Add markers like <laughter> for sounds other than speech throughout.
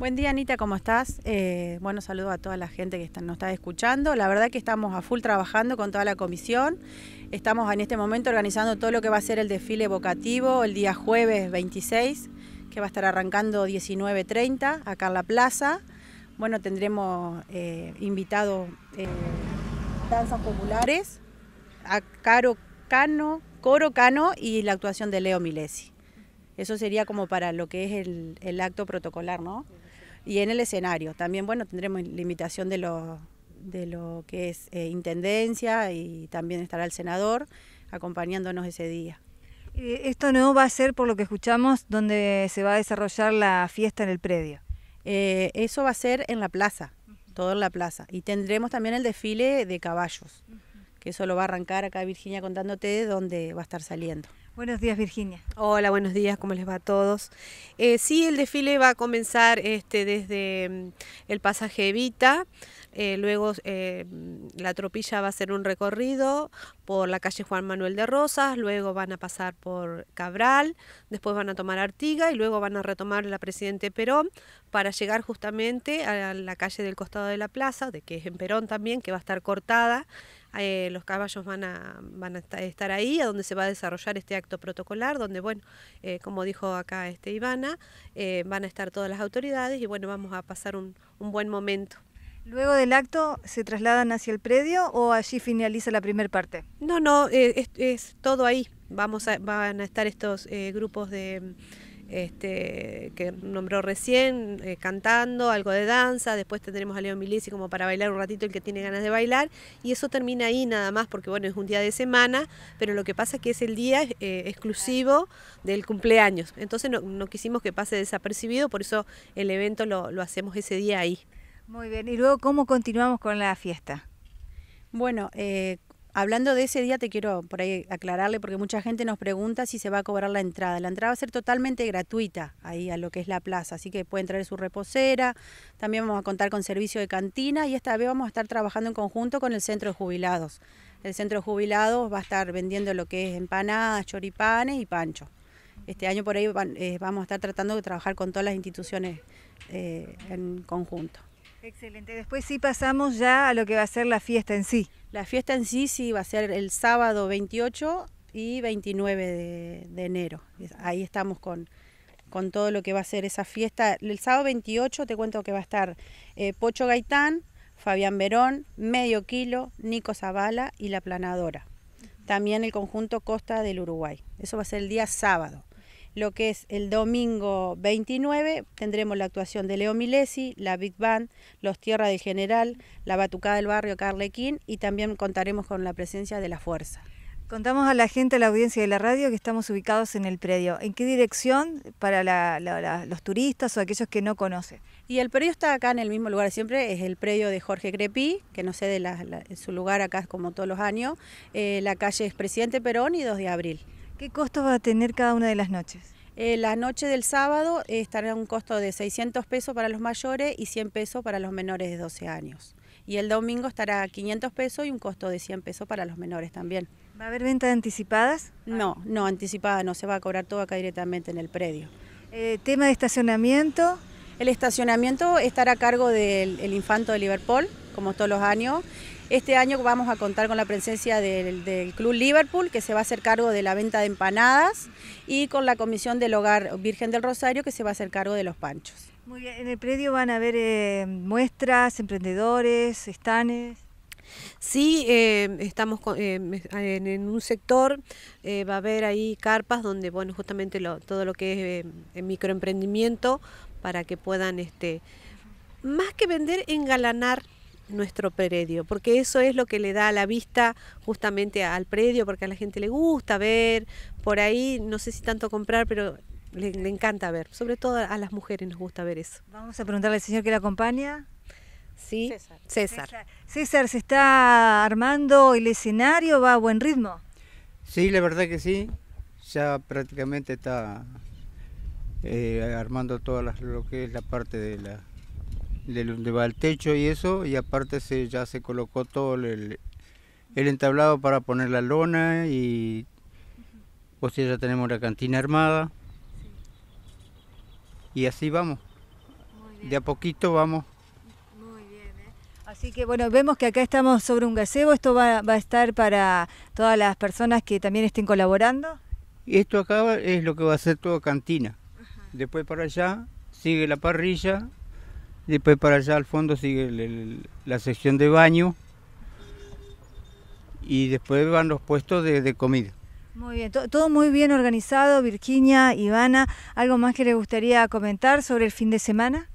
Buen día Anita, ¿cómo estás? Eh, bueno, saludo a toda la gente que está, nos está escuchando. La verdad que estamos a full trabajando con toda la comisión. Estamos en este momento organizando todo lo que va a ser el desfile evocativo el día jueves 26, que va a estar arrancando 19.30 acá en la plaza. Bueno, tendremos eh, invitados eh, danzas populares, a Caro Cano, Coro Cano y la actuación de Leo Milesi. Eso sería como para lo que es el, el acto protocolar, ¿no? y en el escenario. También, bueno, tendremos invitación de lo, de lo que es eh, intendencia y también estará el senador acompañándonos ese día. Eh, esto no va a ser, por lo que escuchamos, donde se va a desarrollar la fiesta en el predio. Eh, eso va a ser en la plaza, todo en la plaza. Y tendremos también el desfile de caballos, que eso lo va a arrancar acá Virginia contándote de dónde va a estar saliendo. Buenos días, Virginia. Hola, buenos días, ¿cómo les va a todos? Eh, sí, el desfile va a comenzar este, desde mm, el pasaje Evita. Eh, luego eh, mm, la tropilla va a hacer un recorrido por la calle Juan Manuel de Rosas, luego van a pasar por Cabral, después van a tomar Artiga y luego van a retomar la Presidente Perón para llegar justamente a la calle del costado de la plaza, de que es en Perón también, que va a estar cortada. los caballos van a, van a estar ahí, a donde se va a desarrollar este acto protocolar, donde, bueno, eh, como dijo acá este Ivana, eh, van a estar todas las autoridades y, bueno, vamos a pasar un, un buen momento. ¿Luego del acto se trasladan hacia el predio o allí finaliza la primera parte? No, no, eh, es, todo ahí. Vamos van a estar estos grupos de este, que nombró recién, eh, cantando, algo de danza, después tendremos a Leo Milici como para bailar un ratito el que tiene ganas de bailar, y eso termina ahí nada más, porque bueno, es un día de semana, pero lo que pasa es que es el día eh, exclusivo del cumpleaños, entonces no, quisimos que pase desapercibido, por eso el evento lo, hacemos ese día ahí. Muy bien, y luego, ¿cómo continuamos con la fiesta? Bueno, eh, Hablando de ese día, te quiero por ahí aclararle, porque mucha gente nos pregunta si se va a cobrar la entrada. La entrada va a ser totalmente gratuita ahí a lo que es la plaza, así que pueden traer su reposera. También vamos a contar con servicio de cantina y esta vez vamos a estar trabajando en conjunto con el centro de jubilados. El centro de jubilados va a estar vendiendo lo que es empanadas, choripanes y pancho. Este año por ahí eh, vamos a estar tratando de trabajar con todas las instituciones eh, en conjunto. Excelente. Después sí pasamos ya a lo que va a ser la fiesta en sí. La fiesta en sí sí va a ser el sábado 28 y 29 de, enero. Ahí estamos con, todo lo que va a ser esa fiesta. El sábado 28 te cuento que va a estar eh, Pocho Gaitán, Fabián Verón, Medio Kilo, Nico Zavala y La Planadora. También el conjunto Costa del Uruguay. Eso va a ser el día sábado lo que es el domingo 29, tendremos la actuación de Leo Milesi, la Big Band, Los Tierra del General, la Batucada del Barrio Carlequín y también contaremos con la presencia de la Fuerza. Contamos a la gente, a la audiencia de la radio, que estamos ubicados en el predio. ¿En qué dirección para los turistas o aquellos que no conocen? Y el predio está acá en el mismo lugar siempre, es el predio de Jorge Crepí, que no sé de su lugar acá como todos los años. Eh, la calle es Presidente Perón y 2 de abril. ¿Qué costo va a tener cada una de las noches? Eh, la noche del sábado eh, estará un costo de 600 pesos para los mayores y 100 pesos para los menores de 12 años. Y el domingo estará 500 pesos y un costo de 100 pesos para los menores también. ¿Va a haber ventas anticipadas? No, no, anticipada no, se va a cobrar todo acá directamente en el predio. Eh, ¿Tema de estacionamiento? El estacionamiento estará a cargo del Infanto de Liverpool, como todos los años, este año vamos a contar con la presencia del, Club Liverpool, que se va a hacer cargo de la venta de empanadas, y con la Comisión del Hogar Virgen del Rosario, que se va a hacer cargo de los panchos. Muy bien, en el predio van a haber eh, muestras, emprendedores, estanes. Sí, eh, estamos eh, en, un sector, va a haber ahí carpas donde, bueno, justamente todo lo que es microemprendimiento para que puedan, este, más que vender, engalanar nuestro predio, porque eso es lo que le da la vista justamente al predio, porque a la gente le gusta ver, por ahí, no sé si tanto comprar, pero le, encanta ver, sobre todo a las mujeres nos gusta ver eso. Vamos a preguntarle al señor que la acompaña. Sí, César. César. ¿se está armando el escenario? ¿Va a buen ritmo? Sí, la verdad que sí. Ya prácticamente está eh, armando todo lo que es la parte de la de donde va el techo y eso, y aparte se, ya se colocó todo el, entablado para poner la lona y pues ya tenemos la cantina armada. Y así vamos. De a poquito vamos. ¿eh? Así que bueno, vemos que acá estamos sobre un gazebo. ¿Esto va, va a estar para todas las personas que también estén colaborando? Y esto acá es lo que va a ser toda cantina. Después para allá sigue la parrilla Después para allá al fondo sigue la sección de baño y después van los puestos de, comida. Muy bien, todo, muy bien organizado, Virginia, Ivana. ¿Algo más que les gustaría comentar sobre el fin de semana?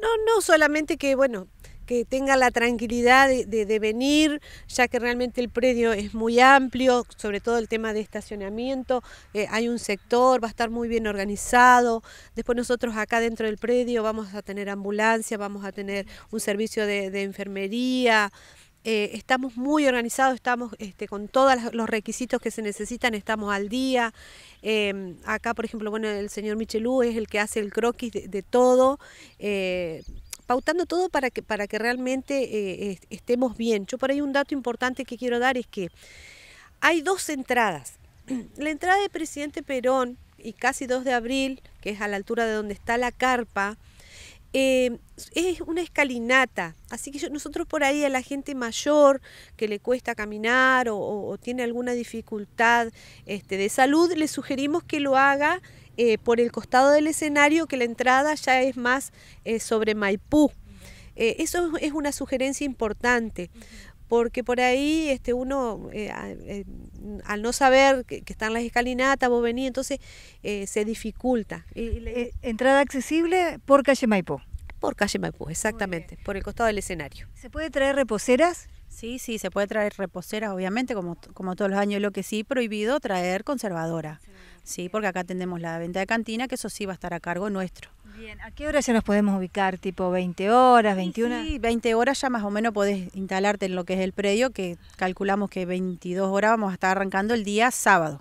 No, no, solamente que, bueno, que tenga la tranquilidad de, venir, ya que realmente el predio es muy amplio, sobre todo el tema de estacionamiento, eh, hay un sector, va a estar muy bien organizado, después nosotros acá dentro del predio vamos a tener ambulancia, vamos a tener un servicio de, enfermería, eh, estamos muy organizados, estamos este, con todos los requisitos que se necesitan, estamos al día. Em, acá, por ejemplo, bueno, el señor Michelú es el que hace el croquis de, todo. Eh, pautando todo para que, para que realmente eh, estemos bien. Yo por ahí un dato importante que quiero dar es que hay dos entradas. <clears throat> La entrada de presidente Perón y casi 2 de abril, que es a la altura de donde está la carpa, eh, es una escalinata, así que nosotros por ahí a la gente mayor que le cuesta caminar o, o tiene alguna dificultad este, de salud, le sugerimos que lo haga eh, por el costado del escenario que la entrada ya es más eh, sobre Maipú. Eh, eso es una sugerencia importante. Porque por ahí este, uno, al no saber que, están las escalinatas, vos venís, entonces se dificulta. Entrada accesible por calle Maipú. Por calle Maipú, exactamente, por el costado del escenario. ¿Se puede traer reposeras? Sí, sí, se puede traer reposeras, obviamente, como, todos los años, lo que sí prohibido traer conservadora. Sí, porque acá tenemos la venta de cantina, que eso sí va a estar a cargo nuestro. Bien, ¿a qué hora ya nos podemos ubicar? ¿Tipo 20 horas, 21? Sí, 20 horas ya más o menos podés instalarte en lo que es el predio, que calculamos que 22 horas vamos a estar arrancando el día sábado.